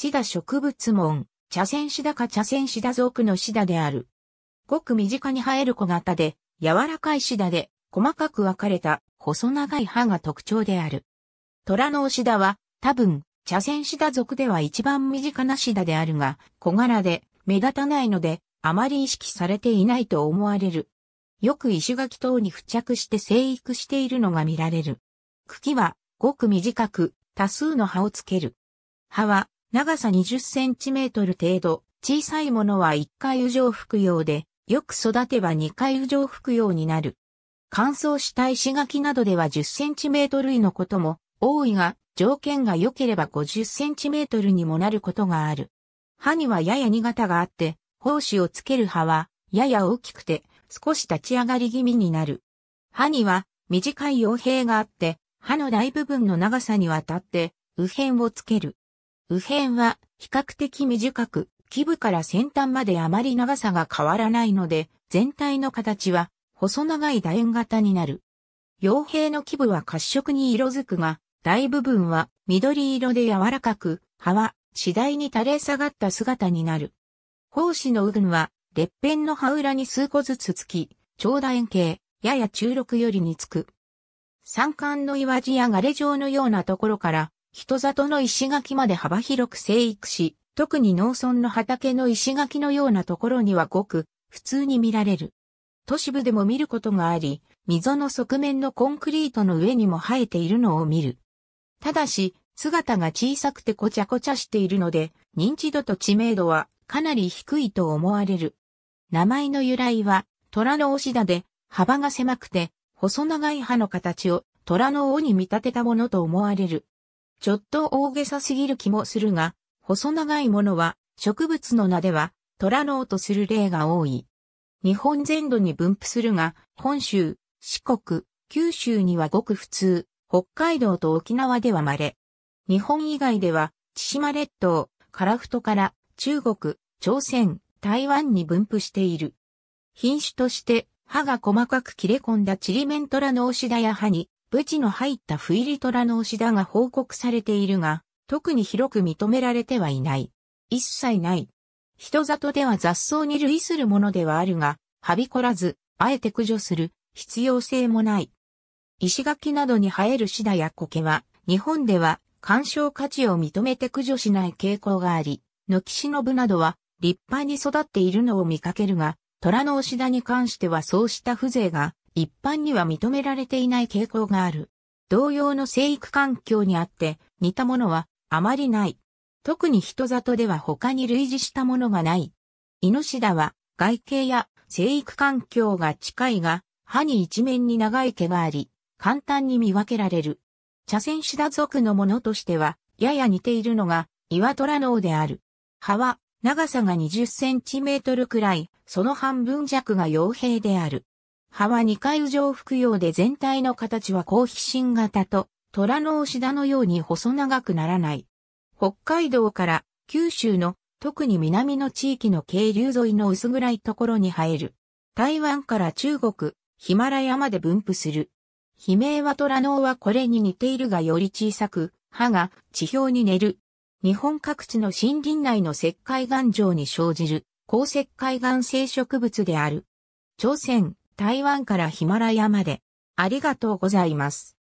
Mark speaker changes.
Speaker 1: シダ植物門、茶筅シダか茶筅シダ属のシダである。ごく身近に生える小型で、柔らかいシダで、細かく分かれた、細長い葉が特徴である。虎のシダは、多分、茶筅シダ属では一番身近なシダであるが、小柄で、目立たないので、あまり意識されていないと思われる。よく石垣等に付着して生育しているのが見られる。茎は、ごく短く、多数の葉をつける。葉は、長さ20センチメートル程度、小さいものは1回右上服用で、よく育てば2回右上服用になる。乾燥した石垣などでは10センチメートル以のことも多いが、条件が良ければ50センチメートルにもなることがある。歯にはやや2型があって、胞子をつける歯は、やや大きくて、少し立ち上がり気味になる。歯には短い傭兵があって、歯の大部分の長さにわたって、右辺をつける。右辺は比較的短く、基部から先端まであまり長さが変わらないので、全体の形は細長い楕円型になる。傭兵の基部は褐色に色づくが、大部分は緑色で柔らかく、葉は次第に垂れ下がった姿になる。胞子の右群は、列辺の葉裏に数個ずつつき、長楕円形、やや中六よりにつく。三冠の岩地や枯れ状のようなところから、人里の石垣まで幅広く生育し、特に農村の畑の石垣のようなところにはごく普通に見られる。都市部でも見ることがあり、溝の側面のコンクリートの上にも生えているのを見る。ただし、姿が小さくてこちゃこちゃしているので、認知度と知名度はかなり低いと思われる。名前の由来は、虎の押しだで、幅が狭くて、細長い歯の形を虎の尾に見立てたものと思われる。ちょっと大げさすぎる気もするが、細長いものは植物の名では虎脳とする例が多い。日本全土に分布するが、本州、四国、九州にはごく普通、北海道と沖縄では稀。日本以外では、千島列島、樺太から中国、朝鮮、台湾に分布している。品種として、歯が細かく切れ込んだチリメントラノオシダや歯にブチの入った不入り虎の押しだが報告されているが、特に広く認められてはいない。一切ない。人里では雑草に類するものではあるが、はびこらず、あえて駆除する必要性もない。石垣などに生えるシダや苔は、日本では干渉価値を認めて駆除しない傾向があり、軒忍などは立派に育っているのを見かけるが、虎のしだに関してはそうした風情が一般には認められていない傾向がある。同様の生育環境にあって似たものはあまりない。特に人里では他に類似したものがない。イノシダは外形や生育環境が近いが、歯に一面に長い毛があり、簡単に見分けられる。茶筅シダ族のものとしては、やや似ているのが、岩虎脳である。葉は、長さが20センチメートルくらい、その半分弱が傭兵である。葉は二回上服用で全体の形は高飛信型と、虎の押し田のように細長くならない。北海道から九州の特に南の地域の渓流沿いの薄暗いところに生える。台湾から中国、ヒマラヤまで分布する。悲鳴は虎の尾はこれに似ているがより小さく、歯が地表に寝る。日本各地の森林内の石灰岩上に生じる、鉱石灰岩生植物である。朝鮮、台湾からヒマラヤまで。ありがとうございます。